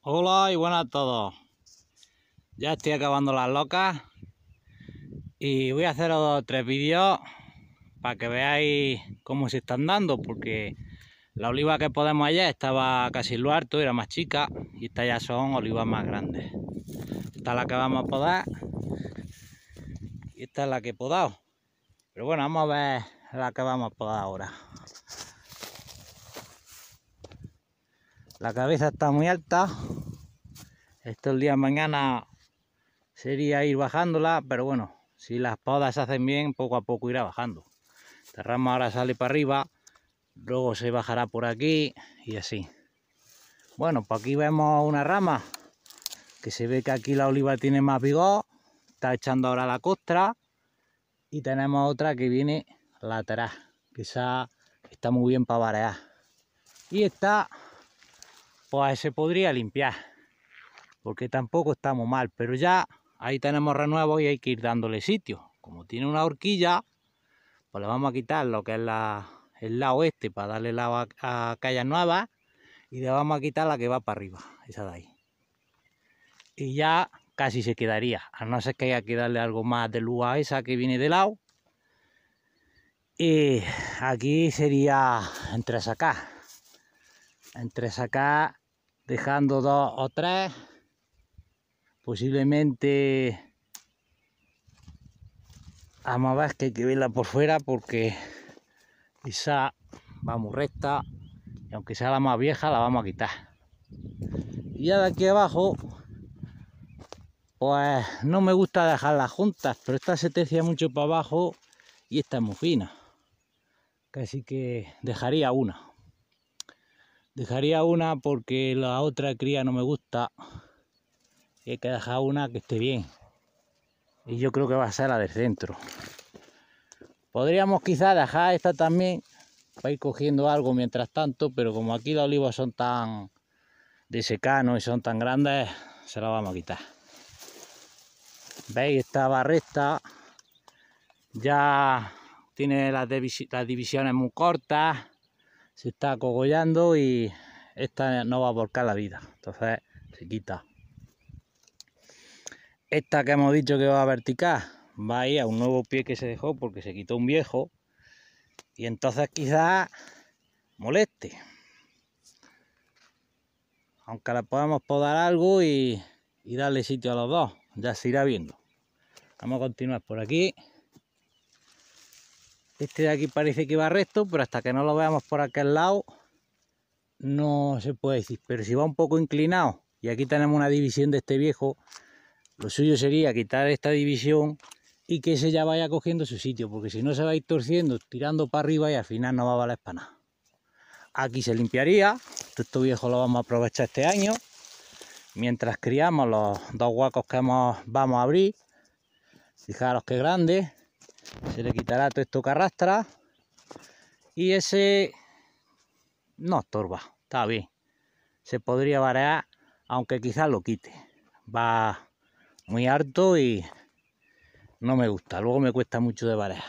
Hola y buenas a todos. Ya estoy acabando las locas y voy a hacer dos o tres vídeos para que veáis cómo se están dando porque la oliva que podemos ayer estaba casi lo harto, era más chica y estas ya son olivas más grandes. Esta es la que vamos a podar y esta es la que he podado. Pero bueno, vamos a ver la que vamos a podar ahora. La cabeza está muy alta. Esto día de mañana sería ir bajándola, pero bueno, si las podas se hacen bien, poco a poco irá bajando. Esta rama ahora sale para arriba, luego se bajará por aquí y así. Bueno, pues aquí vemos una rama que se ve que aquí la oliva tiene más vigor, está echando ahora la costra y tenemos otra que viene lateral, que está muy bien para variar. Y esta pues se podría limpiar, porque tampoco estamos mal, pero ya ahí tenemos renuevo y hay que ir dándole sitio. Como tiene una horquilla, pues le vamos a quitar lo que es la, el lado este para darle la a, nueva y le vamos a quitar la que va para arriba, esa de ahí. Y ya casi se quedaría, a no ser que haya que darle algo más de luz a esa que viene de lado. Y aquí sería entre sacar entre sacar dejando dos o tres posiblemente a más vez que hay que verla por fuera porque quizá va muy recta y aunque sea la más vieja la vamos a quitar y ya de aquí abajo pues no me gusta las juntas pero esta se tecia mucho para abajo y esta es muy fina casi que dejaría una Dejaría una porque la otra cría no me gusta. Y hay que dejar una que esté bien. Y yo creo que va a ser la del centro. Podríamos quizás dejar esta también para ir cogiendo algo mientras tanto, pero como aquí las olivas son tan de secano y son tan grandes, se la vamos a quitar. ¿Veis? Esta barresta ya tiene las, las divisiones muy cortas se está cogollando y esta no va a volcar la vida. Entonces se quita. Esta que hemos dicho que va a verticar va a ir a un nuevo pie que se dejó porque se quitó un viejo. Y entonces quizás moleste. Aunque la podamos podar algo y, y darle sitio a los dos. Ya se irá viendo. Vamos a continuar por aquí. Este de aquí parece que va recto, pero hasta que no lo veamos por aquel lado, no se puede decir. Pero si va un poco inclinado, y aquí tenemos una división de este viejo, lo suyo sería quitar esta división y que ese ya vaya cogiendo su sitio, porque si no se va a ir torciendo, tirando para arriba y al final no va a valer para nada. Aquí se limpiaría, esto viejo lo vamos a aprovechar este año, mientras criamos los dos huecos que vamos a abrir, fijaros qué grandes se le quitará todo esto que arrastra y ese no estorba, está bien. Se podría variar, aunque quizás lo quite. Va muy harto y no me gusta. Luego me cuesta mucho de variar.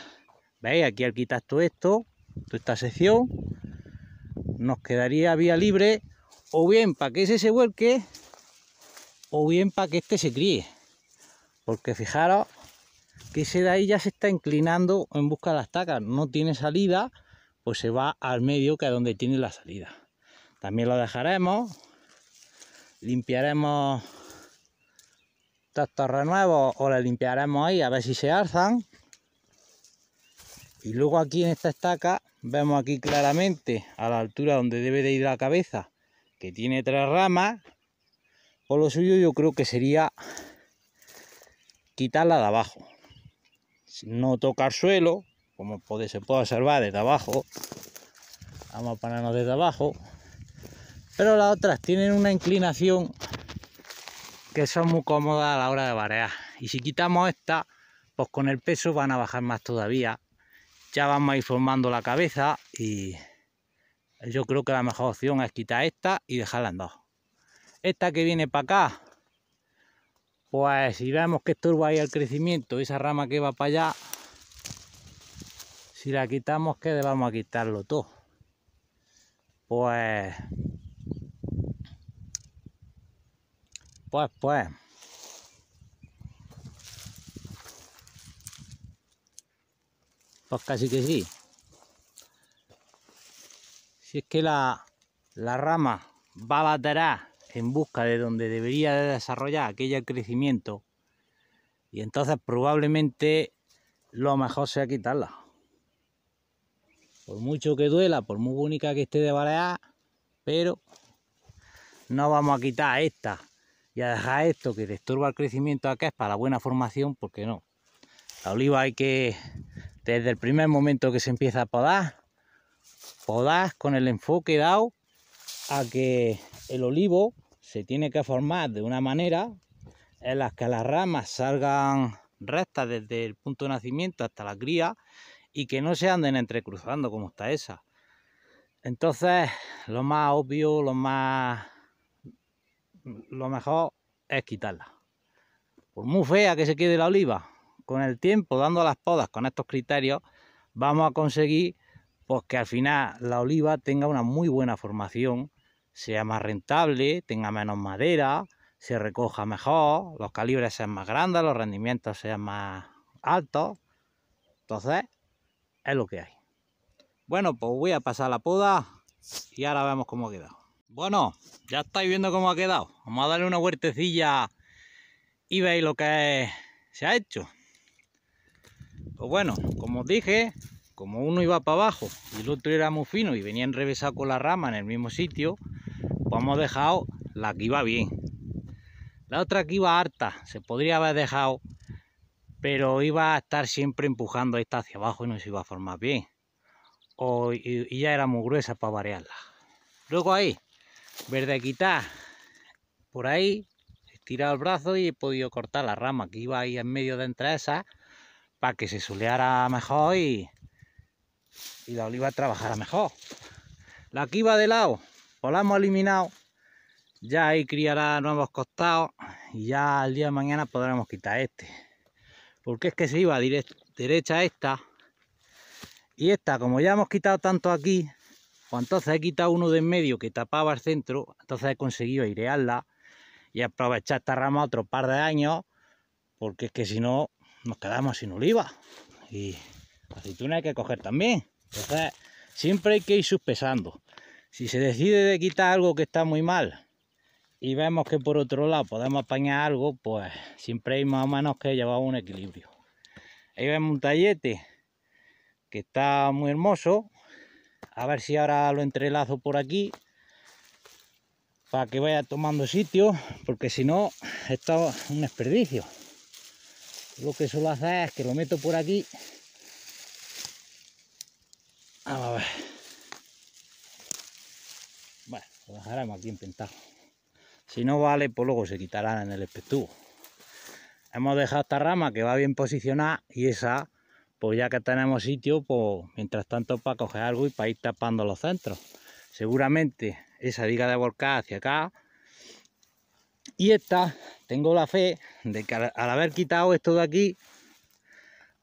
¿Veis? Aquí al quitar todo esto, toda esta sección, nos quedaría vía libre o bien para que ese se vuelque o bien para que este se críe. Porque fijaros que ese de ahí ya se está inclinando en busca de la estaca, no tiene salida, pues se va al medio que es donde tiene la salida. También lo dejaremos, limpiaremos estos renuevos o la limpiaremos ahí a ver si se alzan. Y luego aquí en esta estaca vemos aquí claramente a la altura donde debe de ir la cabeza, que tiene tres ramas. Por lo suyo yo creo que sería quitarla de abajo no tocar suelo, como se puede observar desde abajo. Vamos a ponernos desde abajo. Pero las otras tienen una inclinación que son muy cómodas a la hora de barear. Y si quitamos esta, pues con el peso van a bajar más todavía. Ya vamos a ir formando la cabeza y yo creo que la mejor opción es quitar esta y dejarla en dos. Esta que viene para acá, pues si vemos que estorba ahí el crecimiento, esa rama que va para allá, si la quitamos, que vamos a quitarlo todo. Pues, pues, pues. Pues casi que sí. Si es que la, la rama va a baterar en busca de donde debería de desarrollar aquella crecimiento y entonces probablemente lo mejor sea quitarla. Por mucho que duela, por muy única que esté de balear, pero no vamos a quitar esta y a dejar esto que disturba el crecimiento acá es para la buena formación, porque no. La oliva hay que, desde el primer momento que se empieza a podar, podar con el enfoque dado a que el olivo se tiene que formar de una manera en la que las ramas salgan rectas desde el punto de nacimiento hasta la cría y que no se anden entrecruzando como está esa. Entonces, lo más obvio, lo más lo mejor es quitarla. Por muy fea que se quede la oliva, con el tiempo dando las podas con estos criterios, vamos a conseguir pues, que al final la oliva tenga una muy buena formación sea más rentable, tenga menos madera, se recoja mejor, los calibres sean más grandes, los rendimientos sean más altos. Entonces, es lo que hay. Bueno, pues voy a pasar la poda y ahora vemos cómo ha quedado. Bueno, ya estáis viendo cómo ha quedado. Vamos a darle una huertecilla y veis lo que se ha hecho. Pues bueno, como os dije, como uno iba para abajo y el otro era muy fino y venía enrevesado con la rama en el mismo sitio, pues hemos dejado la que iba bien. La otra que iba harta, se podría haber dejado, pero iba a estar siempre empujando esta hacia abajo y no se iba a formar bien. y, ya era muy gruesa para variarla. Luego ahí, verde quitar por ahí, estirado el brazo y he podido cortar la rama que iba ahí en medio de entre esas para que se soleara mejor y, y la oliva trabajara mejor. La que iba de lado, pues la hemos eliminado. Ya ahí criará nuevos costados y ya al día de mañana podremos quitar este. Porque es que se iba derecha esta. Y esta, como ya hemos quitado tanto aquí, pues entonces he quitado uno de en medio que tapaba el centro. Entonces he conseguido airearla y aprovechar esta rama otro par de años. Porque es que si no, nos quedamos sin oliva. Y aceituna hay que coger también. Entonces, siempre hay que ir suspesando. Si se decide de quitar algo que está muy mal y vemos que por otro lado podemos apañar algo, pues siempre hay más o menos que llevar un equilibrio. Ahí vemos un tallete que está muy hermoso. A ver si ahora lo entrelazo por aquí para que vaya tomando sitio, porque si no, es un desperdicio. Lo que suelo hacer es que lo meto por aquí hemos aquí empentado. Si no vale, pues luego se quitarán en el expectuo. Hemos dejado esta rama que va bien posicionada y esa, pues ya que tenemos sitio, pues mientras tanto para coger algo y para ir tapando los centros. Seguramente esa diga de volcar hacia acá. Y esta, tengo la fe de que al haber quitado esto de aquí,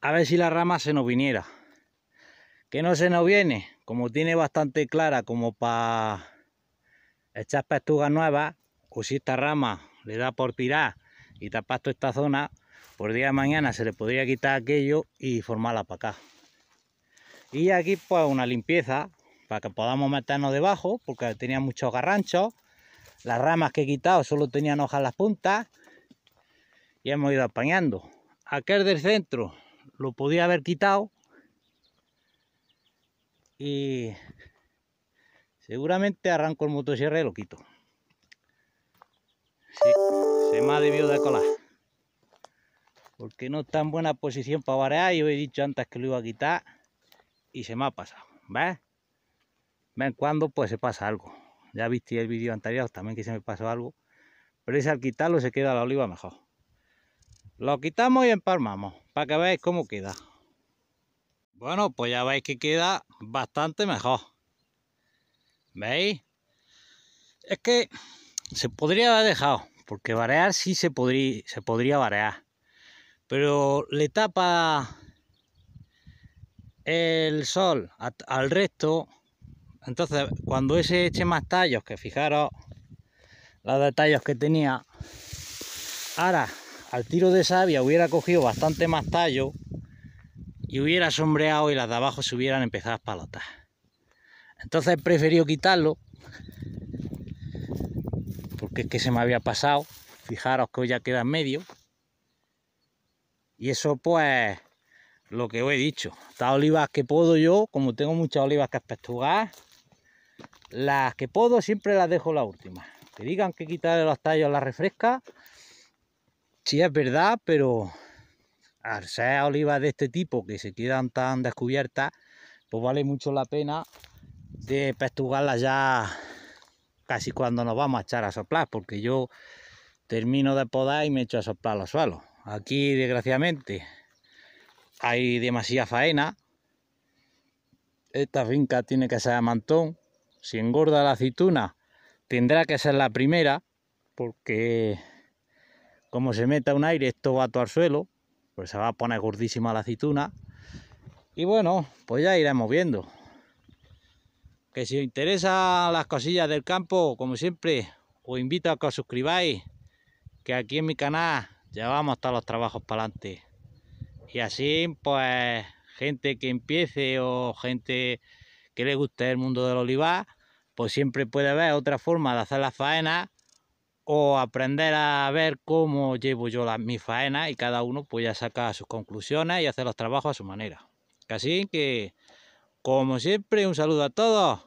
a ver si la rama se nos viniera. Que no se nos viene, como tiene bastante clara como para echas pastugas nuevas, esta rama, le da por tirar y tapas toda esta zona, por día de mañana se le podría quitar aquello y formarla para acá. Y aquí pues una limpieza para que podamos meternos debajo porque tenía muchos garranchos. Las ramas que he quitado solo tenían hojas en las puntas y hemos ido apañando. Aquel del centro lo podía haber quitado y Seguramente arranco el motosierra y lo quito. se me ha debido de colar. Porque no está en buena posición para variar. Yo he dicho antes que lo iba a quitar y se me ha pasado. ¿Ves? Ven cuando pues se pasa algo. Ya viste el vídeo anterior también que se me pasó algo. Pero ese al quitarlo se queda la oliva mejor. Lo quitamos y empalmamos para que veáis cómo queda. Bueno, pues ya veis que queda bastante mejor. ¿Veis? Es que se podría haber dejado, porque variar sí se, podría, se podría variar. Pero le tapa el sol al resto. Entonces, cuando ese eche más tallos, que fijaros los detalles que tenía, ahora al tiro de savia hubiera cogido bastante más tallo y hubiera sombreado y las de abajo se hubieran empezado a espalotar. Entonces he preferido quitarlo porque es que se me había pasado. Fijaros que hoy ya queda en medio. Y eso pues lo que os he dicho. Estas olivas que puedo yo, como tengo muchas olivas que aspectuar las que puedo siempre las dejo las últimas. Que digan que quitarle los tallos las refresca, si es verdad, pero al ser olivas de este tipo que se quedan tan descubiertas, pues vale mucho la pena de pestugarla ya casi cuando nos vamos a echar a soplar, porque yo termino de podar y me echo a soplar los suelos. Aquí, desgraciadamente, hay demasiada faena. Esta finca tiene que ser de mantón. Si engorda la aceituna, tendrá que ser la primera, porque como se meta un aire, esto va todo al suelo, pues se va a poner gordísima la aceituna. Y bueno, pues ya iremos viendo que si os interesan las cosillas del campo, como siempre, os invito a que os suscribáis, que aquí en mi canal llevamos todos los trabajos para adelante. Y así, pues, gente que empiece o gente que le guste el mundo del olivar, pues siempre puede haber otra forma de hacer las faenas o aprender a ver cómo llevo yo las, mis faenas y cada uno pues ya saca sus conclusiones y hace los trabajos a su manera. Así que, como siempre, un saludo a todos